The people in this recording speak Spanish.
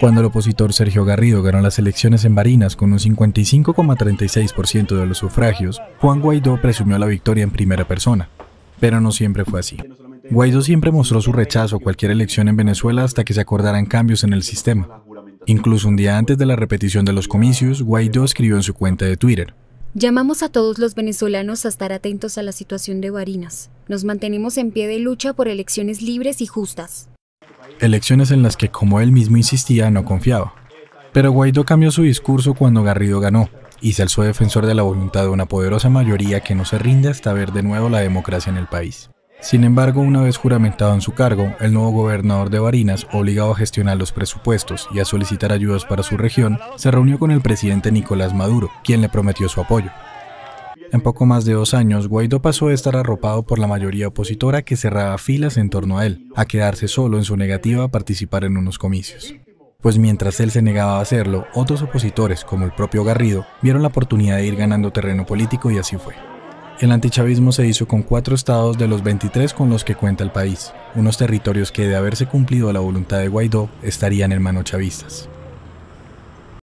Cuando el opositor Sergio Garrido ganó las elecciones en Barinas con un 55,36% de los sufragios, Juan Guaidó presumió la victoria en primera persona. Pero no siempre fue así. Guaidó siempre mostró su rechazo a cualquier elección en Venezuela hasta que se acordaran cambios en el sistema. Incluso un día antes de la repetición de los comicios, Guaidó escribió en su cuenta de Twitter. Llamamos a todos los venezolanos a estar atentos a la situación de Barinas. Nos mantenemos en pie de lucha por elecciones libres y justas elecciones en las que, como él mismo insistía, no confiaba. Pero Guaidó cambió su discurso cuando Garrido ganó y se alzó defensor de la voluntad de una poderosa mayoría que no se rinde hasta ver de nuevo la democracia en el país. Sin embargo, una vez juramentado en su cargo, el nuevo gobernador de Barinas, obligado a gestionar los presupuestos y a solicitar ayudas para su región, se reunió con el presidente Nicolás Maduro, quien le prometió su apoyo. En poco más de dos años, Guaidó pasó de estar arropado por la mayoría opositora que cerraba filas en torno a él, a quedarse solo en su negativa a participar en unos comicios. Pues mientras él se negaba a hacerlo, otros opositores, como el propio Garrido, vieron la oportunidad de ir ganando terreno político y así fue. El antichavismo se hizo con cuatro estados de los 23 con los que cuenta el país, unos territorios que de haberse cumplido la voluntad de Guaidó estarían en manos chavistas.